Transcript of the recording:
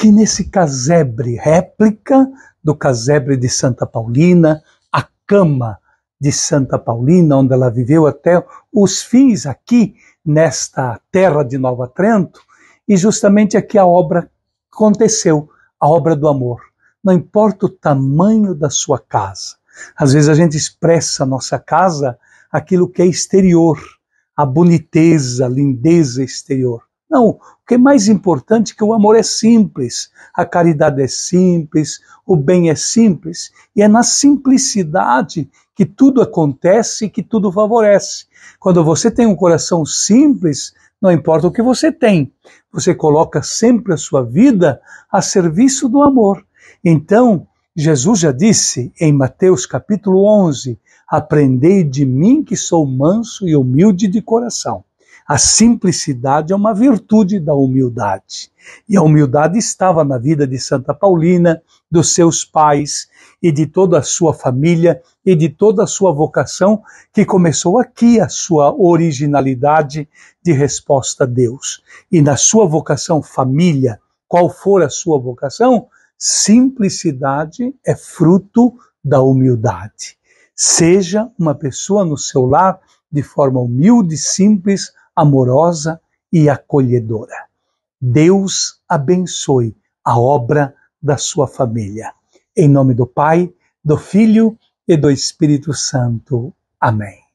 aqui nesse casebre, réplica do casebre de Santa Paulina, a cama de Santa Paulina, onde ela viveu até os fins aqui, nesta terra de Nova Trento, e justamente aqui a obra aconteceu, a obra do amor. Não importa o tamanho da sua casa. Às vezes a gente expressa a nossa casa aquilo que é exterior, a boniteza, a lindeza exterior. Não, o que é mais importante é que o amor é simples, a caridade é simples, o bem é simples, e é na simplicidade que tudo acontece e que tudo favorece. Quando você tem um coração simples, não importa o que você tem, você coloca sempre a sua vida a serviço do amor. Então, Jesus já disse em Mateus capítulo 11: Aprendei de mim que sou manso e humilde de coração. A simplicidade é uma virtude da humildade. E a humildade estava na vida de Santa Paulina, dos seus pais e de toda a sua família e de toda a sua vocação, que começou aqui a sua originalidade de resposta a Deus. E na sua vocação família, qual for a sua vocação, simplicidade é fruto da humildade. Seja uma pessoa no seu lar de forma humilde, simples, amorosa e acolhedora. Deus abençoe a obra da sua família. Em nome do Pai, do Filho e do Espírito Santo. Amém.